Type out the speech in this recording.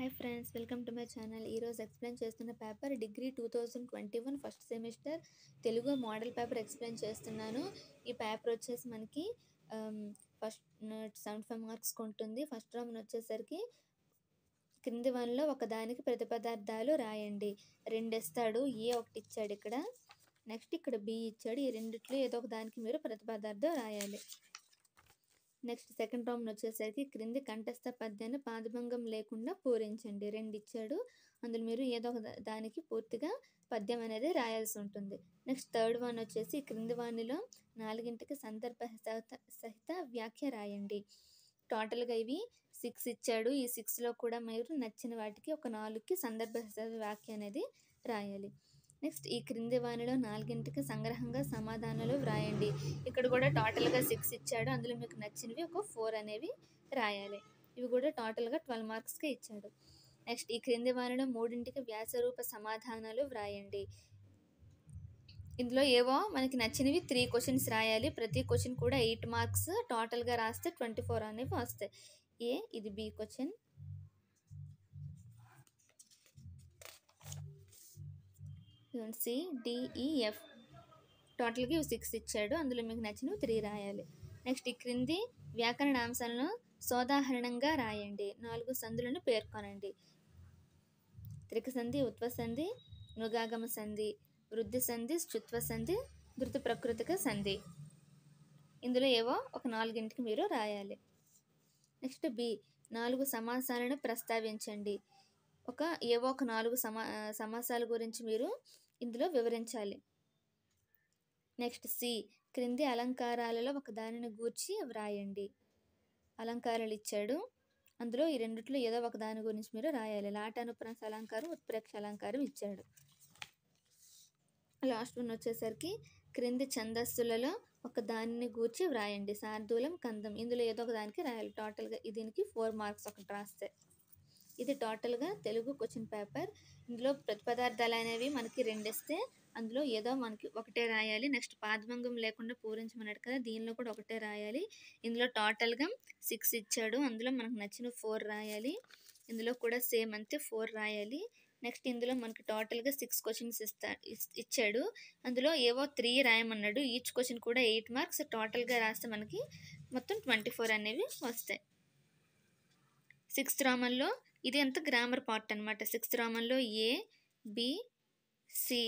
hi friends welcome to my channel ఈరోజు explain చేస్తున్న paper degree two thousand twenty one first semester Telugu model paper explain చేస్తున్నాను ఈ paper వచ్చేసి మనకి first seventy five marks ఉంటుంది first round వచ్చేసరికి క్రింది వన్లో ఒకదానికి ప్రతి పదార్థాలు రాయండి రెండు ఇస్తాడు ఏ ఒకటి ఇచ్చాడు ఇక్కడ నెక్స్ట్ ఇక్కడ బి ఇచ్చాడు ఈ రెండిట్లో ఏదో ఒక దానికి మీరు ప్రతి పదార్థం రాయాలి నెక్స్ట్ సెకండ్ రౌండ్ వచ్చేసరికి క్రింది కంఠస్థ పద్యాన్ని పాదభంగం లేకుండా పూరించండి రెండు ఇచ్చాడు అందులో మీరు ఏదో ఒక దానికి పూర్తిగా పద్యం అనేది రాయాల్సి ఉంటుంది నెక్స్ట్ థర్డ్ వన్ వచ్చేసి క్రింది వాణిలో నాలుగింటికి సందర్భ సహిత వ్యాఖ్య రాయండి టోటల్గా ఇవి సిక్స్ ఇచ్చాడు ఈ సిక్స్లో కూడా మీరు నచ్చిన వాటికి ఒక నాలుగుకి సందర్భ వ్యాఖ్య అనేది రాయాలి నెక్స్ట్ ఈ క్రింది వాణిలో నాలుగింటికి సంగ్రహంగా సమాధానాలు వ్రాయండి కూడా టోటల్గా సిక్స్ ఇచ్చాడు అందులో మీకు నచ్చినవి ఒక ఫోర్ అనేవి రాయాలి ఇవి కూడా టోటల్గా ట్వెల్వ్ మార్క్స్కి ఇచ్చాడు నెక్స్ట్ ఈ క్రింది వారిలో మూడింటికి వ్యాసరూప సమాధానాలు వ్రాయండి ఇందులో ఏవో మనకి నచ్చినవి త్రీ క్వశ్చన్స్ రాయాలి ప్రతి క్వశ్చన్ కూడా ఎయిట్ మార్క్స్ టోటల్గా రాస్తే ట్వంటీ ఫోర్ అనేవి వస్తాయి ఏ ఇది బి క్వశ్చన్ సి డిఈఎఫ్ టోటల్కి సిక్స్ ఇచ్చాడు అందులో మీకు నచ్చినవి త్రీ రాయాలి నెక్స్ట్ ఈ క్రింది అంశాలను సోదాహరణంగా రాయండి నాలుగు సందులను పేర్కొనండి త్రికసంధి ఉత్వసంధి మృగాగమ సంధి వృద్ధి సంధి స్థుత్వ సంధి ధృత ప్రకృతిక సంధి ఇందులో ఏవో ఒక నాలుగింటికి మీరు రాయాలి నెక్స్ట్ బి నాలుగు సమాసాలను ప్రస్తావించండి ఒక ఏవో ఒక నాలుగు సమా సమాసాల గురించి మీరు ఇందులో వివరించాలి నెక్స్ట్ సి క్రింది అలంకారాలలో ఒక దానిని గూర్చి వ్రాయండి అలంకారాలు ఇచ్చాడు అందులో ఈ రెండిట్లో ఏదో ఒక దాని గురించి మీరు రాయాలి లాట అనుప్రాస అలంకారం ఉత్ప్రేక్ష అలంకారం ఇచ్చాడు లాస్ట్ వన్ వచ్చేసరికి క్రింది ఛందస్సులలో ఒక దానిని గూర్చి వ్రాయండి శార్దూలం కందం ఇందులో ఏదో ఒక దానికి రాయాలి టోటల్గా దీనికి ఫోర్ మార్క్స్ ఒకటి రాస్తే ఇది టోటల్గా తెలుగు క్వశ్చన్ పేపర్ ఇందులో ప్రతిపదార్థాలు అనేవి మనకి రెండిస్తే అందులో ఏదో మనకి ఒకటే రాయాలి నెక్స్ట్ పాదభంగం లేకుండా పూరించమన్నాడు కదా దీనిలో కూడా ఒకటే రాయాలి ఇందులో టోటల్గా సిక్స్ ఇచ్చాడు అందులో మనకు నచ్చిన ఫోర్ రాయాలి ఇందులో కూడా సేమ్ అంతే ఫోర్ రాయాలి నెక్స్ట్ ఇందులో మనకి టోటల్గా సిక్స్ క్వశ్చన్స్ ఇస్తా ఇచ్చాడు అందులో ఏవో త్రీ రాయమన్నాడు ఈచ్ క్వశ్చన్ కూడా ఎయిట్ మార్క్స్ టోటల్గా రాస్తే మనకి మొత్తం ట్వంటీ ఫోర్ అనేవి వస్తాయి సిక్స్త్ రామన్లో ఇది అంత గ్రామర్ పార్ట్ అనమాట సిక్స్త్ రామంలో ఏ బి సి